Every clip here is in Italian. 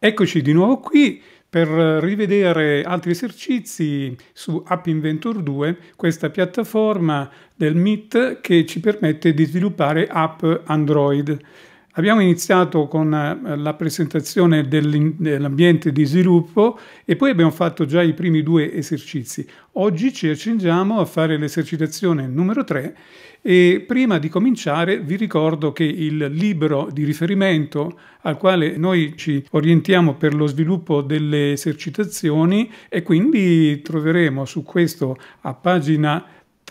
Eccoci di nuovo qui per rivedere altri esercizi su App Inventor 2, questa piattaforma del MIT che ci permette di sviluppare app Android. Abbiamo iniziato con eh, la presentazione dell'ambiente di sviluppo e poi abbiamo fatto già i primi due esercizi. Oggi ci accingiamo a fare l'esercitazione numero 3 e prima di cominciare vi ricordo che il libro di riferimento al quale noi ci orientiamo per lo sviluppo delle esercitazioni e quindi troveremo su questo a pagina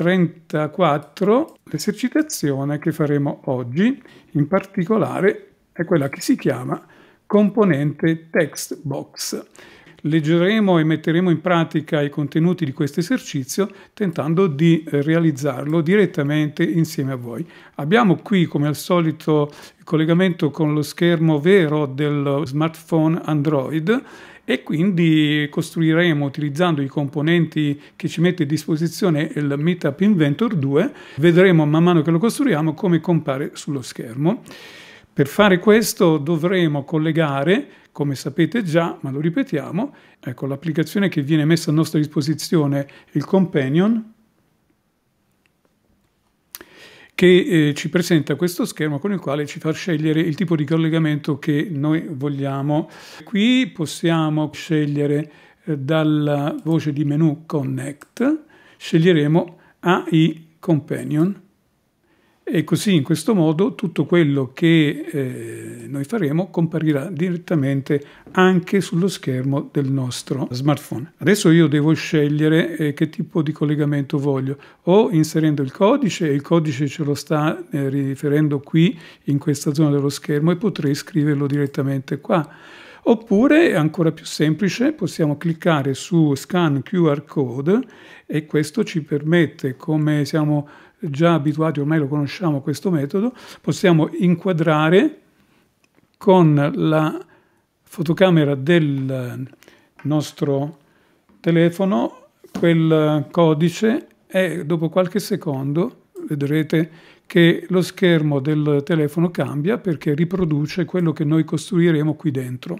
34 l'esercitazione che faremo oggi, in particolare è quella che si chiama componente text box. Leggeremo e metteremo in pratica i contenuti di questo esercizio tentando di realizzarlo direttamente insieme a voi. Abbiamo qui come al solito il collegamento con lo schermo vero del smartphone Android e quindi costruiremo utilizzando i componenti che ci mette a disposizione il Meetup Inventor 2, vedremo man mano che lo costruiamo come compare sullo schermo. Per fare questo dovremo collegare, come sapete già, ma lo ripetiamo, ecco, l'applicazione che viene messa a nostra disposizione, il Companion, che eh, ci presenta questo schermo con il quale ci fa scegliere il tipo di collegamento che noi vogliamo. Qui possiamo scegliere eh, dalla voce di menu Connect, sceglieremo AI Companion e così in questo modo tutto quello che eh, noi faremo comparirà direttamente anche sullo schermo del nostro smartphone. Adesso io devo scegliere eh, che tipo di collegamento voglio, o inserendo il codice, il codice ce lo sta eh, riferendo qui in questa zona dello schermo e potrei scriverlo direttamente qua. Oppure, ancora più semplice, possiamo cliccare su Scan QR Code e questo ci permette, come siamo già abituati, ormai lo conosciamo questo metodo, possiamo inquadrare con la fotocamera del nostro telefono quel codice e dopo qualche secondo vedrete che lo schermo del telefono cambia perché riproduce quello che noi costruiremo qui dentro.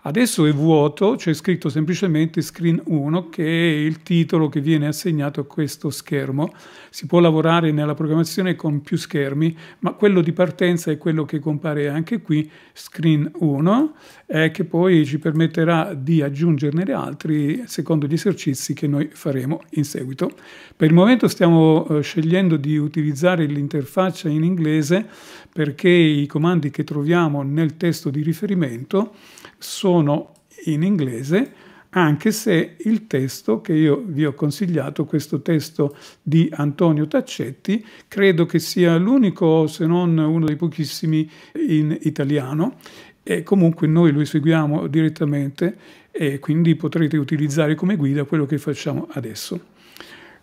Adesso è vuoto, c'è scritto semplicemente screen 1 che è il titolo che viene assegnato a questo schermo. Si può lavorare nella programmazione con più schermi, ma quello di partenza è quello che compare anche qui, screen 1, eh, che poi ci permetterà di aggiungerne altri secondo gli esercizi che noi faremo in seguito. Per il momento stiamo eh, scegliendo di utilizzare l'interfaccia in inglese perché i comandi che troviamo nel testo di riferimento sono in inglese, anche se il testo che io vi ho consigliato, questo testo di Antonio Taccetti, credo che sia l'unico, se non uno dei pochissimi, in italiano. E comunque noi lo seguiamo direttamente e quindi potrete utilizzare come guida quello che facciamo adesso.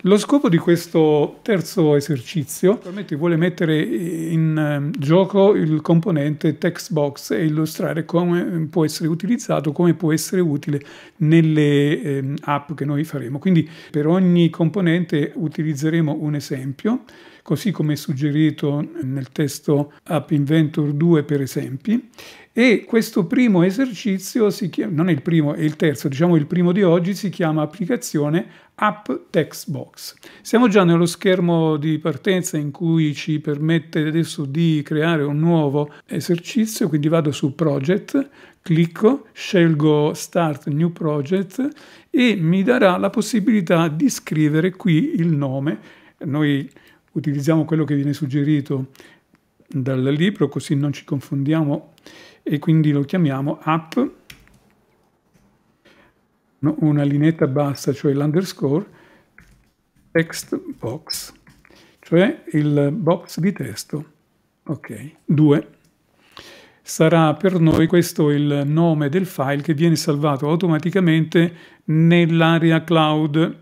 Lo scopo di questo terzo esercizio vuole mettere in ehm, gioco il componente text box e illustrare come può essere utilizzato, come può essere utile nelle ehm, app che noi faremo. Quindi per ogni componente utilizzeremo un esempio così come suggerito nel testo App Inventor 2 per esempi. E questo primo esercizio, chiama, non è il primo, è il terzo, diciamo il primo di oggi, si chiama applicazione App Textbox. Siamo già nello schermo di partenza in cui ci permette adesso di creare un nuovo esercizio, quindi vado su Project, clicco, scelgo Start New Project e mi darà la possibilità di scrivere qui il nome. Noi utilizziamo quello che viene suggerito dal libro così non ci confondiamo e quindi lo chiamiamo app, una lineetta bassa, cioè l'underscore, text box, cioè il box di testo. Ok, 2. Sarà per noi questo il nome del file che viene salvato automaticamente nell'area cloud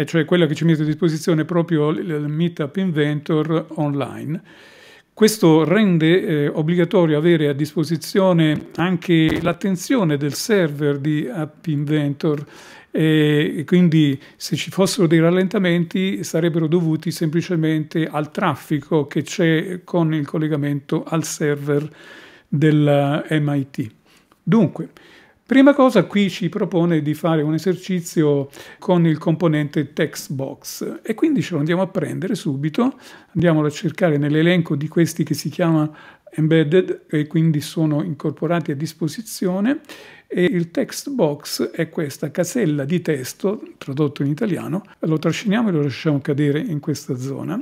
e cioè quella che ci mette a disposizione proprio il Meetup Inventor online. Questo rende eh, obbligatorio avere a disposizione anche l'attenzione del server di App Inventor e quindi se ci fossero dei rallentamenti sarebbero dovuti semplicemente al traffico che c'è con il collegamento al server della MIT. Dunque, Prima cosa qui ci propone di fare un esercizio con il componente text box e quindi ce lo andiamo a prendere subito, andiamolo a cercare nell'elenco di questi che si chiama embedded e quindi sono incorporati a disposizione e il text box è questa casella di testo tradotto in italiano, lo trasciniamo e lo lasciamo cadere in questa zona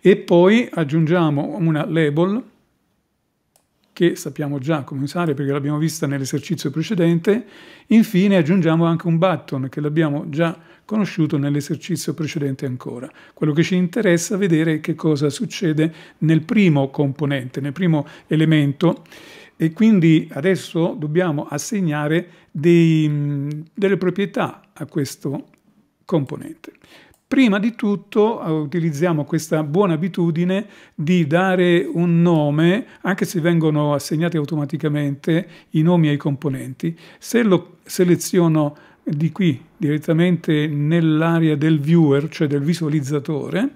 e poi aggiungiamo una label che sappiamo già come usare perché l'abbiamo vista nell'esercizio precedente. Infine aggiungiamo anche un button che l'abbiamo già conosciuto nell'esercizio precedente ancora. Quello che ci interessa è vedere che cosa succede nel primo componente, nel primo elemento e quindi adesso dobbiamo assegnare dei, mm, delle proprietà a questo componente. Prima di tutto eh, utilizziamo questa buona abitudine di dare un nome, anche se vengono assegnati automaticamente i nomi ai componenti. Se lo seleziono di qui direttamente nell'area del viewer, cioè del visualizzatore,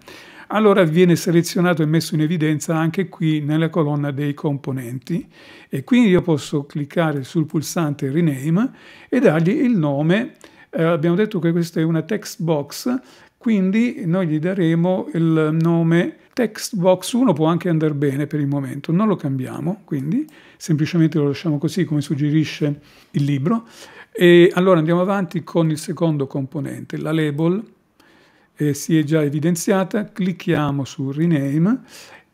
allora viene selezionato e messo in evidenza anche qui nella colonna dei componenti e quindi io posso cliccare sul pulsante rename e dargli il nome eh, abbiamo detto che questa è una text box quindi noi gli daremo il nome Textbox 1, può anche andare bene per il momento, non lo cambiamo, quindi semplicemente lo lasciamo così come suggerisce il libro. E allora andiamo avanti con il secondo componente, la label eh, si è già evidenziata, clicchiamo su rename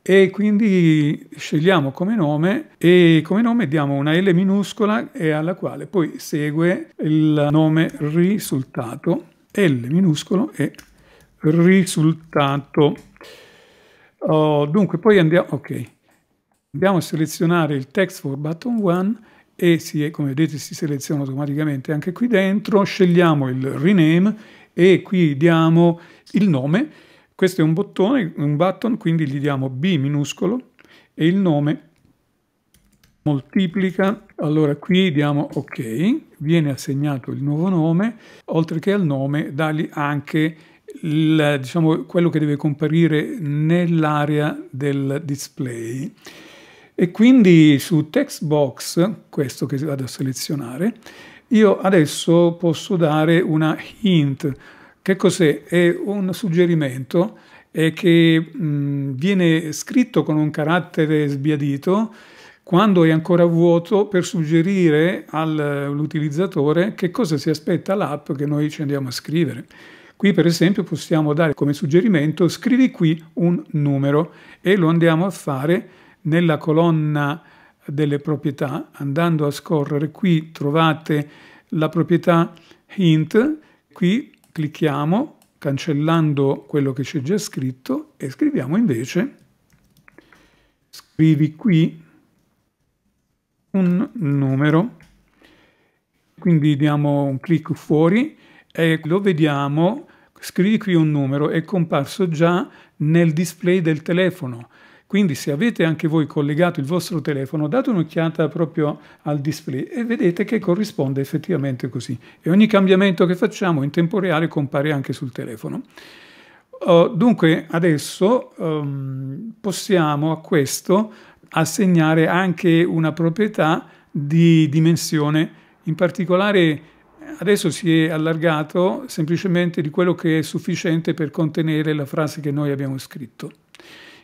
e quindi scegliamo come nome e come nome diamo una L minuscola e alla quale poi segue il nome risultato L minuscolo e risultato. Oh, dunque, poi andiamo, okay. andiamo, a selezionare il text for button 1 e si, come vedete si seleziona automaticamente anche qui dentro, scegliamo il rename e qui diamo il nome. Questo è un bottone, un button, quindi gli diamo B minuscolo e il nome moltiplica, allora qui diamo ok, viene assegnato il nuovo nome, oltre che al nome dagli anche il il, diciamo, quello che deve comparire nell'area del display. E quindi su text box, questo che vado a selezionare, io adesso posso dare una hint. Che cos'è? È un suggerimento eh, che mh, viene scritto con un carattere sbiadito quando è ancora vuoto per suggerire all'utilizzatore che cosa si aspetta l'app che noi ci andiamo a scrivere. Qui per esempio possiamo dare come suggerimento scrivi qui un numero e lo andiamo a fare nella colonna delle proprietà. Andando a scorrere qui trovate la proprietà hint, qui clicchiamo cancellando quello che c'è già scritto e scriviamo invece scrivi qui un numero quindi diamo un clic fuori e lo vediamo, scrivi qui un numero, è comparso già nel display del telefono. Quindi se avete anche voi collegato il vostro telefono, date un'occhiata proprio al display e vedete che corrisponde effettivamente così. E ogni cambiamento che facciamo in tempo reale compare anche sul telefono. Uh, dunque adesso um, possiamo a questo assegnare anche una proprietà di dimensione, in particolare adesso si è allargato semplicemente di quello che è sufficiente per contenere la frase che noi abbiamo scritto.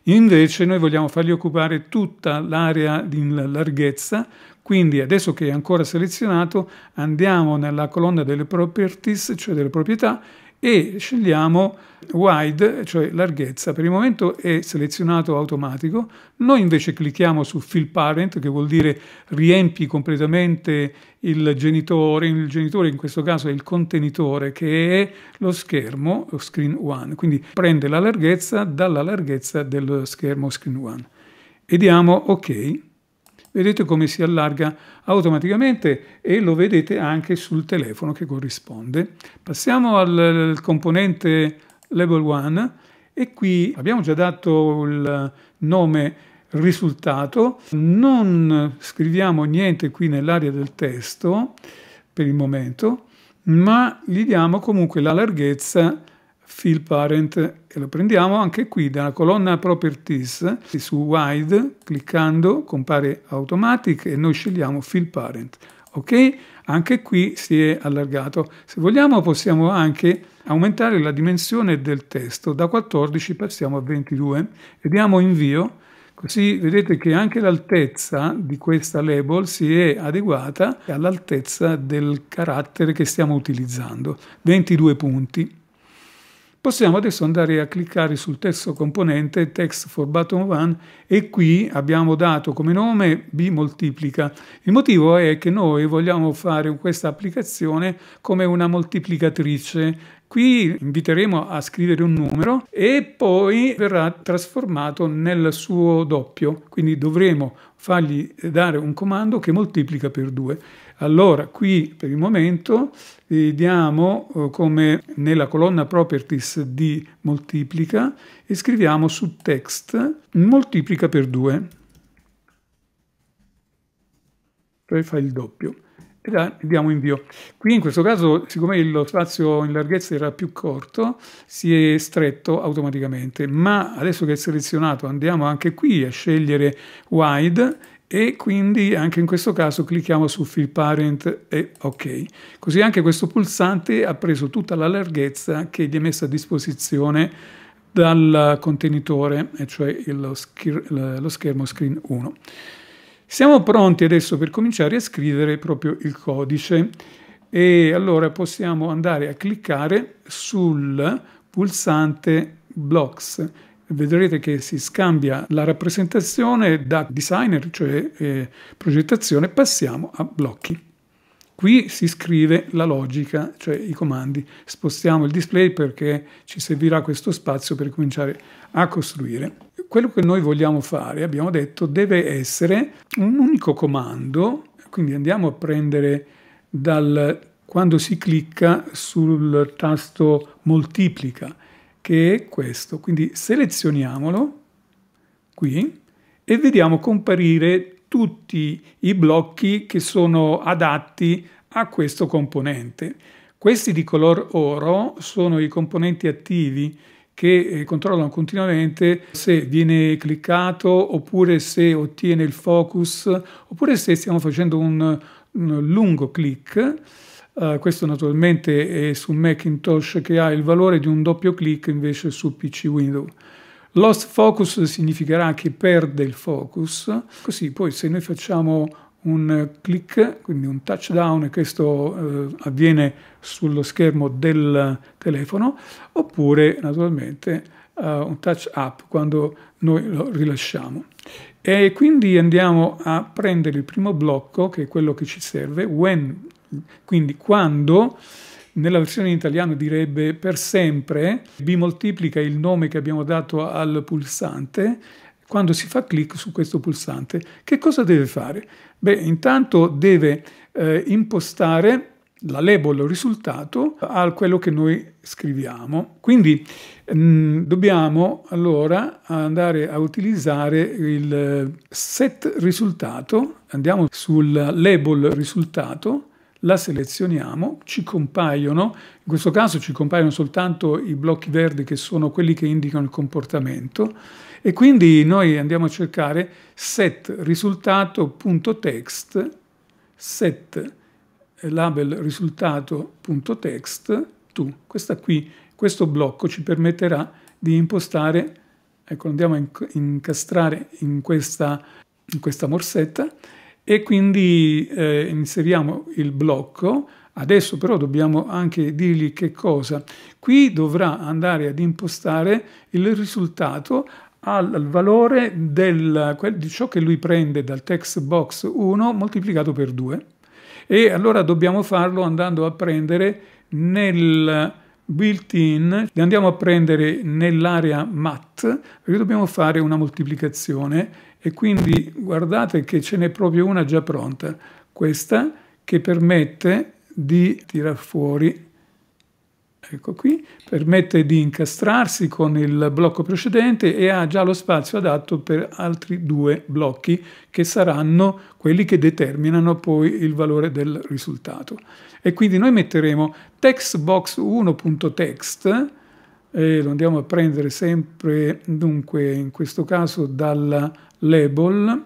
Invece noi vogliamo fargli occupare tutta l'area di larghezza, quindi adesso che è ancora selezionato andiamo nella colonna delle properties, cioè delle proprietà, e scegliamo wide, cioè larghezza. Per il momento è selezionato automatico. Noi invece clicchiamo su Fill Parent, che vuol dire riempi completamente il genitore. Il genitore in questo caso è il contenitore, che è lo schermo lo Screen 1. Quindi prende la larghezza dalla larghezza dello schermo Screen 1. E diamo OK. Vedete come si allarga automaticamente e lo vedete anche sul telefono che corrisponde. Passiamo al componente Level 1 e qui abbiamo già dato il nome risultato. Non scriviamo niente qui nell'area del testo per il momento, ma gli diamo comunque la larghezza fill parent e lo prendiamo anche qui dalla colonna properties su wide cliccando compare automatic e noi scegliamo fill parent ok anche qui si è allargato se vogliamo possiamo anche aumentare la dimensione del testo da 14 passiamo a 22 e diamo invio Così vedete che anche l'altezza di questa label si è adeguata all'altezza del carattere che stiamo utilizzando, 22 punti. Possiamo adesso andare a cliccare sul terzo componente text for button 1 e qui abbiamo dato come nome B moltiplica. Il motivo è che noi vogliamo fare questa applicazione come una moltiplicatrice. Qui inviteremo a scrivere un numero e poi verrà trasformato nel suo doppio, quindi dovremo fargli dare un comando che moltiplica per 2. Allora, qui per il momento vediamo eh, eh, come nella colonna properties di moltiplica e scriviamo su text moltiplica per 2, cioè fa il doppio e diamo invio. Qui in questo caso, siccome lo spazio in larghezza era più corto, si è stretto automaticamente, ma adesso che è selezionato andiamo anche qui a scegliere wide e quindi anche in questo caso clicchiamo su Fill Parent e ok. Così anche questo pulsante ha preso tutta la larghezza che gli è messa a disposizione dal contenitore, e cioè lo, scher lo schermo Screen 1. Siamo pronti adesso per cominciare a scrivere proprio il codice e allora possiamo andare a cliccare sul pulsante Blocks vedrete che si scambia la rappresentazione da designer, cioè eh, progettazione, passiamo a blocchi. Qui si scrive la logica, cioè i comandi. Spostiamo il display perché ci servirà questo spazio per cominciare a costruire. Quello che noi vogliamo fare, abbiamo detto, deve essere un unico comando, quindi andiamo a prendere dal quando si clicca sul tasto moltiplica che è questo. Quindi selezioniamolo qui e vediamo comparire tutti i blocchi che sono adatti a questo componente. Questi di color oro sono i componenti attivi che eh, controllano continuamente se viene cliccato oppure se ottiene il focus oppure se stiamo facendo un, un lungo click. Eh, questo naturalmente è su Macintosh che ha il valore di un doppio clic invece su PC Window. Lost focus significherà che perde il focus, così poi se noi facciamo un clic, quindi un touchdown, e questo eh, avviene sullo schermo del telefono, oppure naturalmente eh, un touch up quando noi lo rilasciamo. E quindi andiamo a prendere il primo blocco, che è quello che ci serve, when quindi quando nella versione in italiano direbbe per sempre, bimoltiplica il nome che abbiamo dato al pulsante, quando si fa clic su questo pulsante, che cosa deve fare? Beh, intanto deve eh, impostare la label o risultato a quello che noi scriviamo. Quindi mh, mm, dobbiamo allora andare a utilizzare il set risultato, andiamo sul label risultato la selezioniamo, ci compaiono, in questo caso ci compaiono soltanto i blocchi verdi che sono quelli che indicano il comportamento e quindi noi andiamo a cercare set risultato.text, set label risultato.text, tu. Questa qui, questo blocco ci permetterà di impostare, ecco andiamo a incastrare in questa, in questa morsetta e quindi eh, inseriamo il blocco. Adesso però dobbiamo anche dirgli che cosa. Qui dovrà andare ad impostare il risultato al valore del, di ciò che lui prende dal text box 1 moltiplicato per 2. E allora dobbiamo farlo andando a prendere nel built-in, andiamo a prendere nell'area mat, perché dobbiamo fare una moltiplicazione e quindi guardate che ce n'è proprio una già pronta, questa che permette di tirar fuori, ecco qui, permette di incastrarsi con il blocco precedente e ha già lo spazio adatto per altri due blocchi che saranno quelli che determinano poi il valore del risultato. E quindi noi metteremo textbox1.text, eh, lo andiamo a prendere sempre, dunque in questo caso dalla label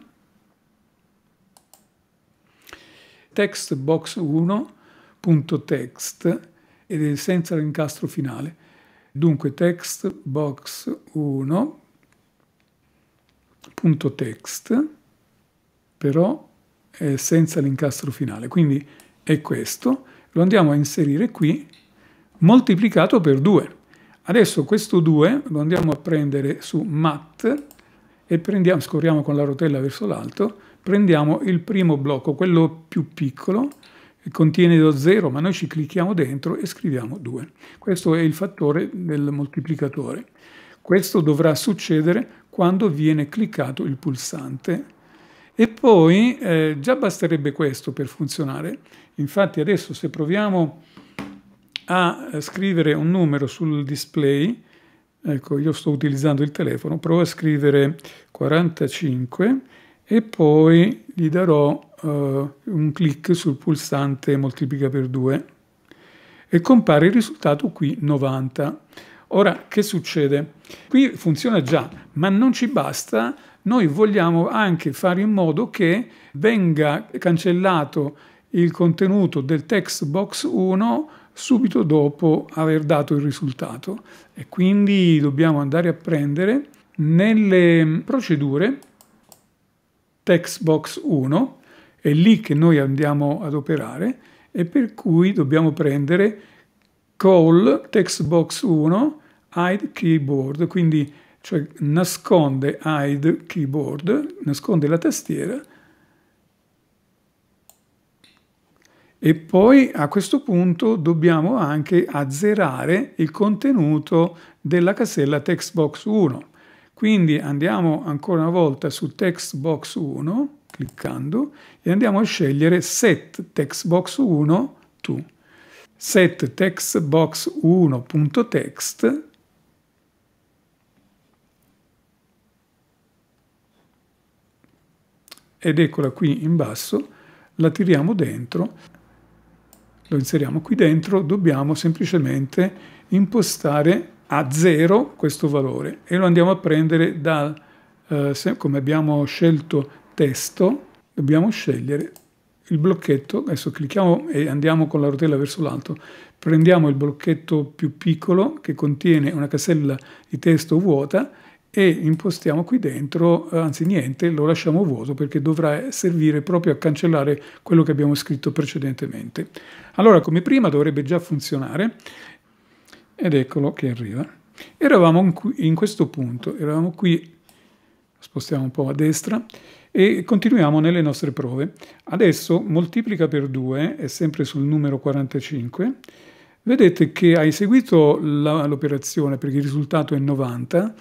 text box 1.text ed è senza l'incastro finale. Dunque text box 1.text però è senza l'incastro finale, quindi è questo. Lo andiamo a inserire qui moltiplicato per 2. Adesso questo 2 lo andiamo a prendere su mat e prendiamo, scorriamo con la rotella verso l'alto, prendiamo il primo blocco, quello più piccolo, che contiene lo 0, ma noi ci clicchiamo dentro e scriviamo 2. Questo è il fattore del moltiplicatore. Questo dovrà succedere quando viene cliccato il pulsante e poi eh, già basterebbe questo per funzionare. Infatti adesso se proviamo a scrivere un numero sul display, Ecco, io sto utilizzando il telefono, provo a scrivere 45 e poi gli darò eh, un clic sul pulsante moltiplica per 2 e compare il risultato qui 90. Ora, che succede? Qui funziona già, ma non ci basta. Noi vogliamo anche fare in modo che venga cancellato il contenuto del text box 1 subito dopo aver dato il risultato e quindi dobbiamo andare a prendere nelle procedure textbox 1 è lì che noi andiamo ad operare e per cui dobbiamo prendere call textbox 1 hide keyboard quindi cioè nasconde hide keyboard nasconde la tastiera E poi a questo punto dobbiamo anche azzerare il contenuto della casella Textbox 1. Quindi andiamo ancora una volta su Textbox 1, cliccando, e andiamo a scegliere set Textbox box 1 to. Set text 1.text ed eccola qui in basso, la tiriamo dentro lo inseriamo qui dentro, dobbiamo semplicemente impostare a 0 questo valore e lo andiamo a prendere da, eh, come abbiamo scelto testo, dobbiamo scegliere il blocchetto, adesso clicchiamo e andiamo con la rotella verso l'alto, prendiamo il blocchetto più piccolo che contiene una casella di testo vuota, e impostiamo qui dentro, eh, anzi niente, lo lasciamo vuoto perché dovrà servire proprio a cancellare quello che abbiamo scritto precedentemente. Allora, come prima dovrebbe già funzionare, ed eccolo che arriva. Eravamo in questo punto, eravamo qui, spostiamo un po' a destra, e continuiamo nelle nostre prove. Adesso moltiplica per 2, è sempre sul numero 45, vedete che ha eseguito l'operazione perché il risultato è 90,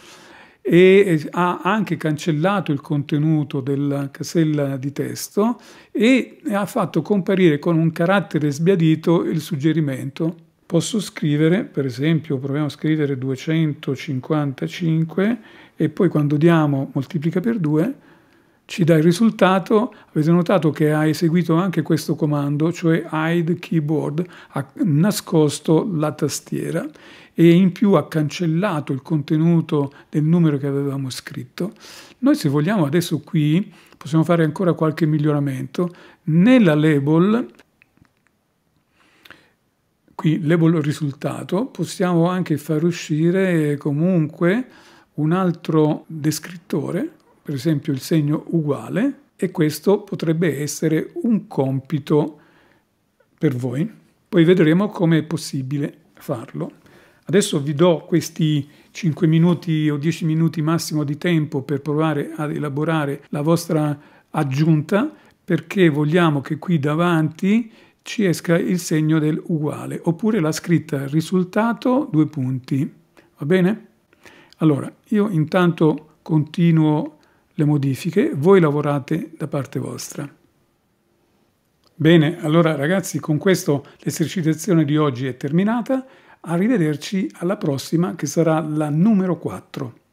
e ha anche cancellato il contenuto della casella di testo e ha fatto comparire con un carattere sbiadito il suggerimento. Posso scrivere, per esempio, proviamo a scrivere 255 e poi quando diamo moltiplica per 2 ci dà il risultato, avete notato che ha eseguito anche questo comando, cioè hide keyboard, ha nascosto la tastiera e in più ha cancellato il contenuto del numero che avevamo scritto. Noi se vogliamo adesso qui possiamo fare ancora qualche miglioramento. Nella label, qui label risultato, possiamo anche far uscire comunque un altro descrittore, per esempio il segno uguale, e questo potrebbe essere un compito per voi. Poi vedremo come è possibile farlo. Adesso vi do questi 5 minuti o 10 minuti massimo di tempo per provare ad elaborare la vostra aggiunta perché vogliamo che qui davanti ci esca il segno del uguale oppure la scritta risultato due punti. Va bene? Allora, io intanto continuo le modifiche, voi lavorate da parte vostra. Bene, allora ragazzi, con questo l'esercitazione di oggi è terminata. Arrivederci alla prossima che sarà la numero 4.